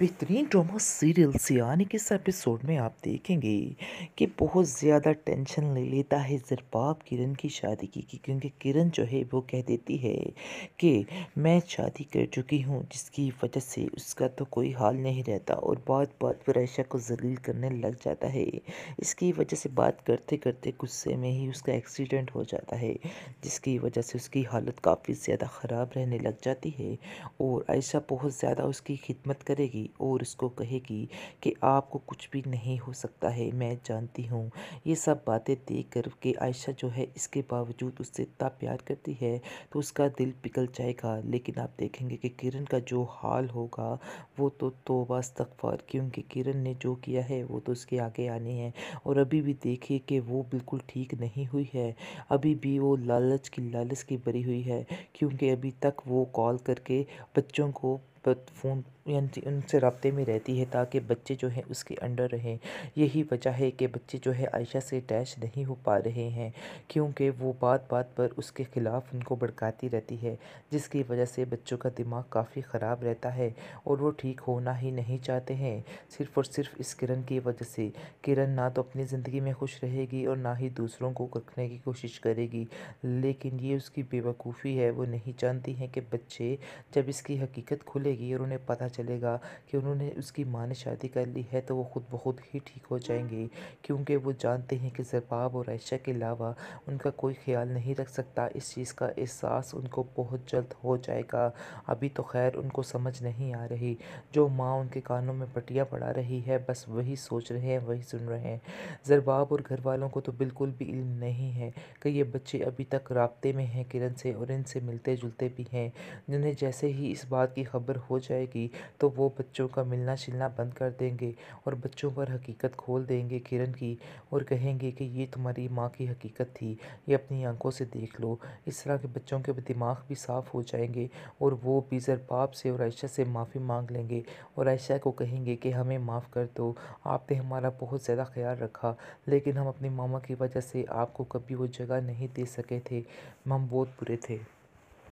बेहतरीन drama serial आने के इस एपिसोड में आप देखेंगे कि बहुत ज़्यादा टेंशन ले लेता है जरबाब किरण की शादी की क्योंकि किरण जो है वो कह देती है कि मैं शादी कर चुकी हूँ जिसकी वजह से उसका तो कोई हाल नहीं रहता और बात बात पर ऐशा को जलील करने लग जाता है इसकी वजह से बात करते करते गुस्से में ही उसका एक्सीडेंट हो जाता है जिसकी वजह से उसकी हालत काफ़ी ज़्यादा ख़राब रहने लग जाती है और ऐशा बहुत ज़्यादा उसकी खिदमत करेगी और उसको कहेगी कि आपको कुछ भी नहीं हो सकता है मैं जानती हूँ ये सब बातें देख कर के आयशा जो है इसके बावजूद उससे इतना प्यार करती है तो उसका दिल पिघल जाएगा लेकिन आप देखेंगे कि किरण का जो हाल होगा वो तो तोबा तकफार क्योंकि किरण ने जो किया है वो तो उसके आगे आने हैं और अभी भी देखिए कि वो बिल्कुल ठीक नहीं हुई है अभी भी वो लालच की लालच की भरी हुई है क्योंकि अभी तक वो कॉल करके बच्चों को फ़ोन उनसे रबते में रहती है ताकि बच्चे जो हैं उसके अंडर रहें यही वजह है कि बच्चे जो है आयशा से अटैच नहीं हो पा रहे हैं क्योंकि वो बात बात पर उसके ख़िलाफ़ उनको भड़काती रहती है जिसकी वजह से बच्चों का दिमाग काफ़ी ख़राब रहता है और वो ठीक होना ही नहीं चाहते हैं सिर्फ़ और सिर्फ इस किरण की वजह से किरण ना तो अपनी ज़िंदगी में खुश रहेगी और ना ही दूसरों को रखने की कोशिश करेगी लेकिन ये उसकी बेवकूफ़ी है वो नहीं जानती हैं कि बच्चे जब इसकी हकीकत खुले छपेगी और उन्हें पता चलेगा कि उन्होंने उसकी माँ ने शादी कर ली है तो वो खुद बहुत ही ठीक हो जाएंगे क्योंकि वो जानते हैं कि जरबाब और ऐशा के अलावा उनका कोई ख्याल नहीं रख सकता इस चीज़ का एहसास उनको बहुत जल्द हो जाएगा अभी तो खैर उनको समझ नहीं आ रही जो माँ उनके कानों में पटियाँ पड़ा रही है बस वही सोच रहे हैं वही सुन रहे हैं जरबाब और घर वालों को तो बिल्कुल भी इल्म नहीं है कि ये बच्चे अभी तक रबते में हैं किरण से और इनसे मिलते जुलते भी हैं जिन्हें जैसे ही इस बात की खबर हो जाएगी तो वो बच्चों का मिलना छिलना बंद कर देंगे और बच्चों पर हकीकत खोल देंगे किरण की और कहेंगे कि ये तुम्हारी माँ की हकीकत थी ये अपनी आंखों से देख लो इस तरह के बच्चों के दिमाग भी साफ़ हो जाएंगे और वो भी बाप से और आयशा से माफ़ी मांग लेंगे और आयशा को कहेंगे कि हमें माफ़ कर दो आपने हमारा बहुत ज़्यादा ख्याल रखा लेकिन हम अपनी मामा की वजह से आपको कभी वो जगह नहीं दे सके थे हम बहुत बुरे थे